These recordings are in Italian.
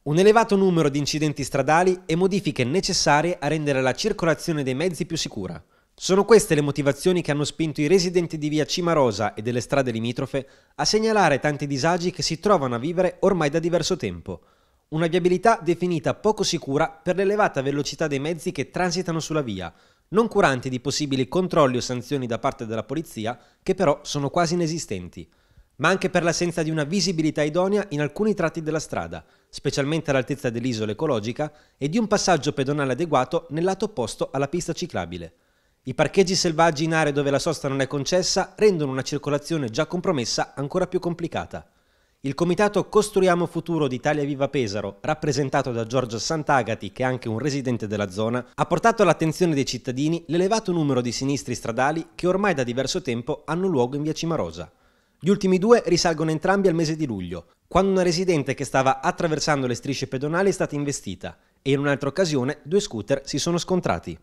Un elevato numero di incidenti stradali e modifiche necessarie a rendere la circolazione dei mezzi più sicura. Sono queste le motivazioni che hanno spinto i residenti di via Cimarosa e delle strade limitrofe a segnalare tanti disagi che si trovano a vivere ormai da diverso tempo. Una viabilità definita poco sicura per l'elevata velocità dei mezzi che transitano sulla via, non curanti di possibili controlli o sanzioni da parte della polizia, che però sono quasi inesistenti ma anche per l'assenza di una visibilità idonea in alcuni tratti della strada, specialmente all'altezza dell'isola ecologica, e di un passaggio pedonale adeguato nel lato opposto alla pista ciclabile. I parcheggi selvaggi in aree dove la sosta non è concessa rendono una circolazione già compromessa ancora più complicata. Il comitato Costruiamo Futuro d'Italia Viva Pesaro, rappresentato da Giorgio Sant'Agati, che è anche un residente della zona, ha portato all'attenzione dei cittadini l'elevato numero di sinistri stradali che ormai da diverso tempo hanno luogo in via Cimarosa. Gli ultimi due risalgono entrambi al mese di luglio, quando una residente che stava attraversando le strisce pedonali è stata investita e in un'altra occasione due scooter si sono scontrati.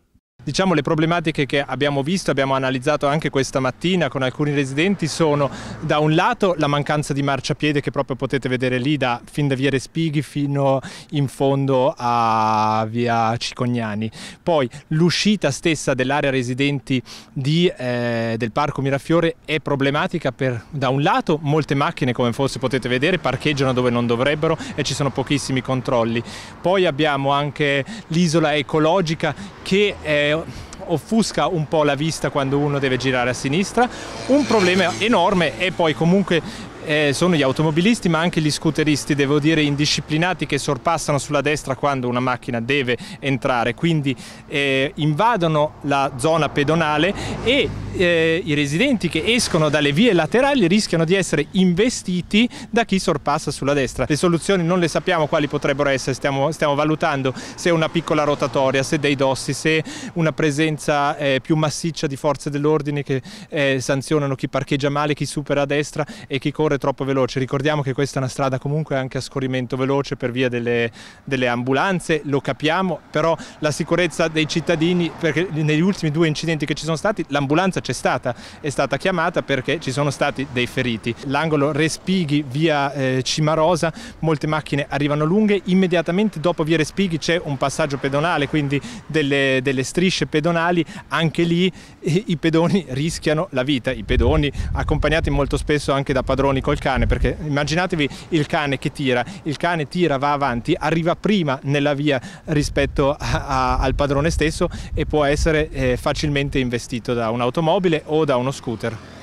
Diciamo le problematiche che abbiamo visto, abbiamo analizzato anche questa mattina con alcuni residenti sono da un lato la mancanza di marciapiede che proprio potete vedere lì da, fin da via Respighi fino in fondo a via Cicognani. Poi l'uscita stessa dell'area residenti di, eh, del parco Mirafiore è problematica per da un lato molte macchine come forse potete vedere parcheggiano dove non dovrebbero e ci sono pochissimi controlli. Poi abbiamo anche l'isola ecologica che è eh, offusca un po' la vista quando uno deve girare a sinistra. Un problema enorme e poi comunque eh, sono gli automobilisti ma anche gli scooteristi, devo dire, indisciplinati che sorpassano sulla destra quando una macchina deve entrare, quindi eh, invadono la zona pedonale e eh, i residenti che escono dalle vie laterali rischiano di essere investiti da chi sorpassa sulla destra. Le soluzioni non le sappiamo quali potrebbero essere, stiamo, stiamo valutando se una piccola rotatoria, se dei dossi, se una presenza eh, più massiccia di forze dell'ordine che eh, sanzionano chi parcheggia male, chi supera a destra e chi corre troppo veloce. Ricordiamo che questa è una strada comunque anche a scorrimento veloce per via delle, delle ambulanze, lo capiamo, però la sicurezza dei cittadini, perché negli ultimi due incidenti che ci sono stati l'ambulanza c'è stata, è stata chiamata perché ci sono stati dei feriti. L'angolo Respighi via eh, Cimarosa, molte macchine arrivano lunghe, immediatamente dopo via Respighi c'è un passaggio pedonale, quindi delle, delle strisce pedonali, anche lì i, eh, i pedoni rischiano la vita, i pedoni accompagnati molto spesso anche da padroni col cane, perché immaginatevi il cane che tira, il cane tira, va avanti, arriva prima nella via rispetto a, a, al padrone stesso e può essere eh, facilmente investito da un'automobile mobile o da uno scooter.